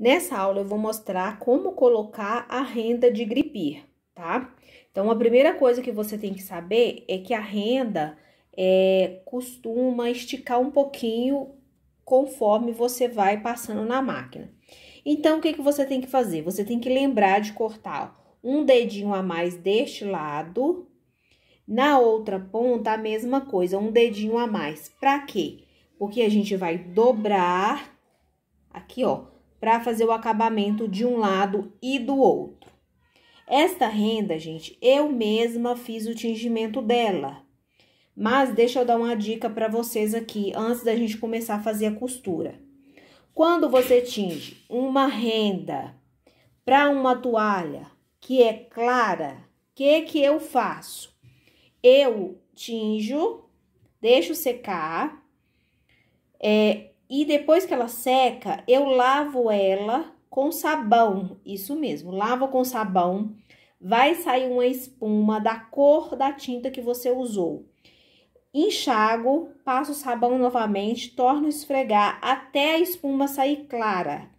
Nessa aula eu vou mostrar como colocar a renda de gripir, tá? Então, a primeira coisa que você tem que saber é que a renda é, costuma esticar um pouquinho conforme você vai passando na máquina. Então, o que, que você tem que fazer? Você tem que lembrar de cortar um dedinho a mais deste lado, na outra ponta a mesma coisa, um dedinho a mais. Para quê? Porque a gente vai dobrar aqui, ó, para fazer o acabamento de um lado e do outro. Esta renda, gente, eu mesma fiz o tingimento dela. Mas deixa eu dar uma dica para vocês aqui antes da gente começar a fazer a costura. Quando você tinge uma renda para uma toalha que é clara, o que que eu faço? Eu tinjo, deixo secar, é, e depois que ela seca, eu lavo ela com sabão, isso mesmo, lavo com sabão. Vai sair uma espuma da cor da tinta que você usou. Enxago, passo o sabão novamente, torno a esfregar até a espuma sair clara.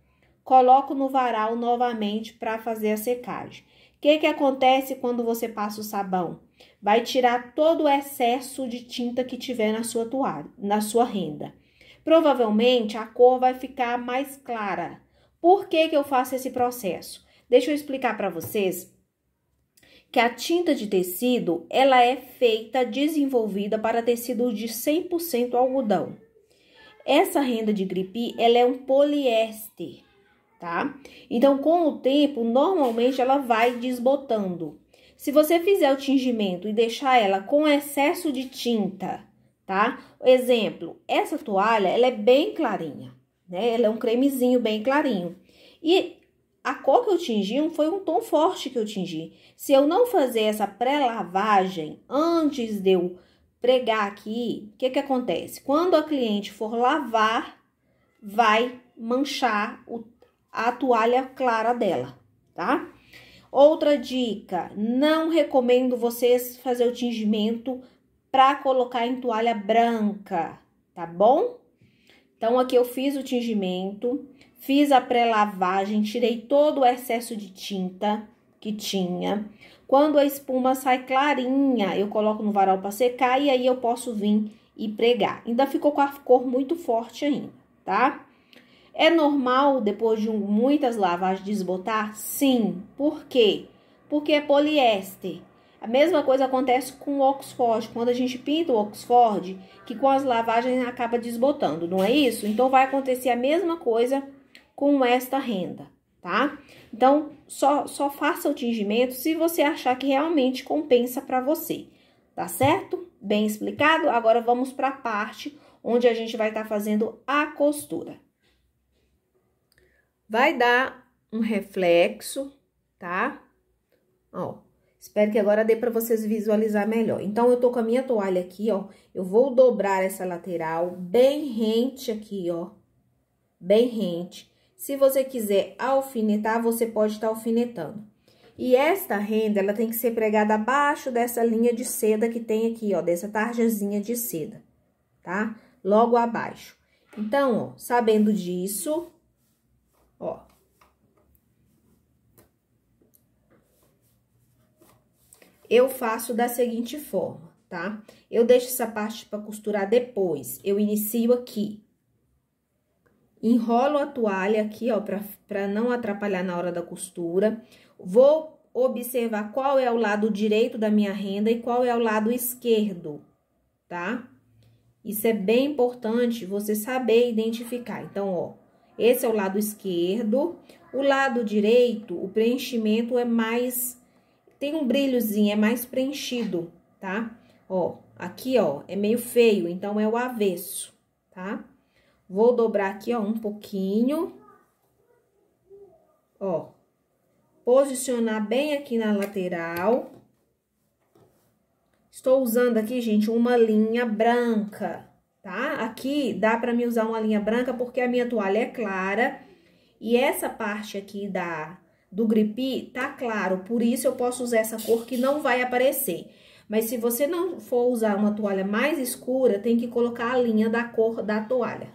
Coloco no varal novamente para fazer a secagem. O que, que acontece quando você passa o sabão? Vai tirar todo o excesso de tinta que tiver na sua toalha, na sua renda. Provavelmente a cor vai ficar mais clara. Por que, que eu faço esse processo? Deixa eu explicar para vocês que a tinta de tecido, ela é feita, desenvolvida para tecido de 100% algodão. Essa renda de gripe, ela é um poliéster, tá? Então, com o tempo, normalmente ela vai desbotando. Se você fizer o tingimento e deixar ela com excesso de tinta tá? Exemplo, essa toalha, ela é bem clarinha, né? Ela é um cremezinho bem clarinho. E a cor que eu tingi foi um tom forte que eu tingi. Se eu não fazer essa pré-lavagem antes de eu pregar aqui, o que que acontece? Quando a cliente for lavar, vai manchar o, a toalha clara dela, tá? Outra dica, não recomendo vocês fazer o tingimento para colocar em toalha branca, tá bom? Então, aqui eu fiz o tingimento, fiz a pré-lavagem, tirei todo o excesso de tinta que tinha. Quando a espuma sai clarinha, eu coloco no varal para secar e aí eu posso vir e pregar. Ainda ficou com a cor muito forte ainda, tá? É normal, depois de muitas lavagens, desbotar? Sim. Por quê? Porque é poliéster. A mesma coisa acontece com o Oxford. Quando a gente pinta o Oxford, que com as lavagens acaba desbotando, não é isso? Então, vai acontecer a mesma coisa com esta renda, tá? Então, só, só faça o tingimento se você achar que realmente compensa para você, tá certo? Bem explicado? Agora, vamos para a parte onde a gente vai estar tá fazendo a costura. Vai dar um reflexo, tá? Ó, Espero que agora dê para vocês visualizar melhor. Então, eu tô com a minha toalha aqui, ó. Eu vou dobrar essa lateral bem rente aqui, ó. Bem rente. Se você quiser alfinetar, você pode estar tá alfinetando. E esta renda, ela tem que ser pregada abaixo dessa linha de seda que tem aqui, ó. Dessa tarjazinha de seda, tá? Logo abaixo. Então, ó, sabendo disso, ó, eu faço da seguinte forma, tá? Eu deixo essa parte para costurar depois, eu inicio aqui. Enrolo a toalha aqui, ó, para não atrapalhar na hora da costura. Vou observar qual é o lado direito da minha renda e qual é o lado esquerdo, tá? Isso é bem importante você saber identificar. Então, ó, esse é o lado esquerdo. O lado direito, o preenchimento é mais tem um brilhozinho, é mais preenchido, tá? Ó, aqui, ó, é meio feio, então é o avesso, tá? Vou dobrar aqui, ó, um pouquinho. Ó, posicionar bem aqui na lateral. Estou usando aqui, gente, uma linha branca, tá? Aqui dá pra me usar uma linha branca porque a minha toalha é clara. E essa parte aqui da, do gripi tá claro, por isso eu posso usar essa cor que não vai aparecer. Mas se você não for usar uma toalha mais escura, tem que colocar a linha da cor da toalha,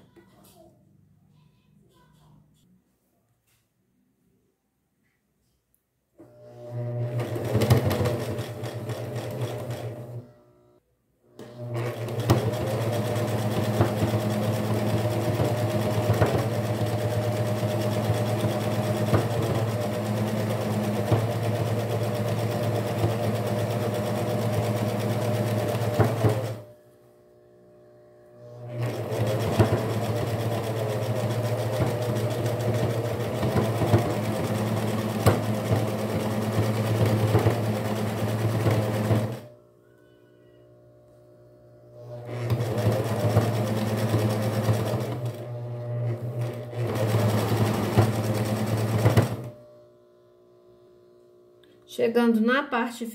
Chegando na parte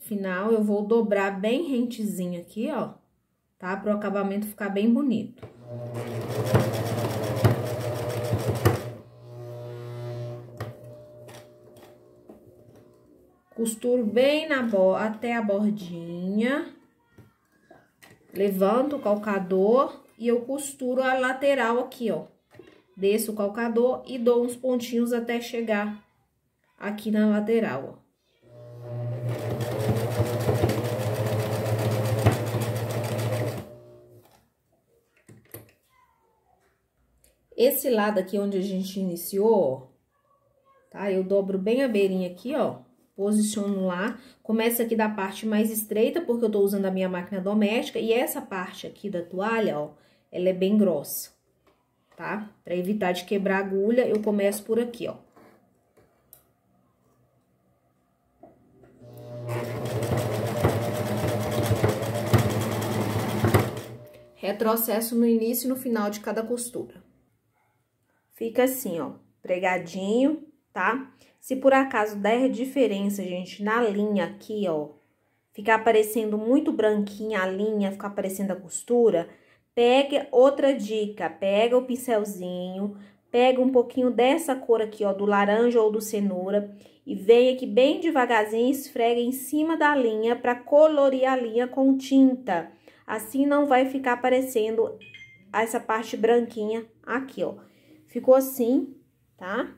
final, eu vou dobrar bem rentezinho aqui, ó, tá? Para o acabamento ficar bem bonito. Costuro bem na até a bordinha. Levanto o calcador e eu costuro a lateral aqui, ó. Desço o calcador e dou uns pontinhos até chegar aqui na lateral, ó. Esse lado aqui onde a gente iniciou, ó, tá? Eu dobro bem a beirinha aqui, ó, posiciono lá. Começa aqui da parte mais estreita, porque eu tô usando a minha máquina doméstica. E essa parte aqui da toalha, ó, ela é bem grossa, tá? Pra evitar de quebrar a agulha, eu começo por aqui, ó. Retrocesso no início e no final de cada costura. Fica assim, ó, pregadinho, tá? Se por acaso der diferença, gente, na linha aqui, ó, ficar aparecendo muito branquinha a linha, ficar aparecendo a costura, pega outra dica, pega o pincelzinho, pega um pouquinho dessa cor aqui, ó, do laranja ou do cenoura, e vem aqui bem devagarzinho e esfrega em cima da linha para colorir a linha com tinta. Assim não vai ficar aparecendo essa parte branquinha aqui, ó. Ficou assim, tá?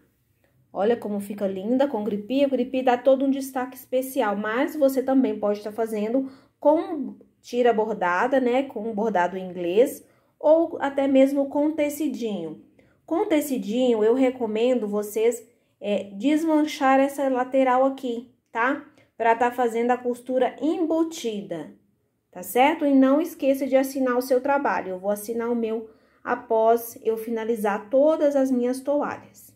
Olha como fica linda com gripe. O gripe dá todo um destaque especial, mas você também pode estar tá fazendo com tira bordada, né? Com bordado inglês ou até mesmo com tecidinho. Com tecidinho, eu recomendo vocês é, desmanchar essa lateral aqui, tá? Para estar tá fazendo a costura embutida, tá certo? E não esqueça de assinar o seu trabalho. Eu vou assinar o meu após eu finalizar todas as minhas toalhas.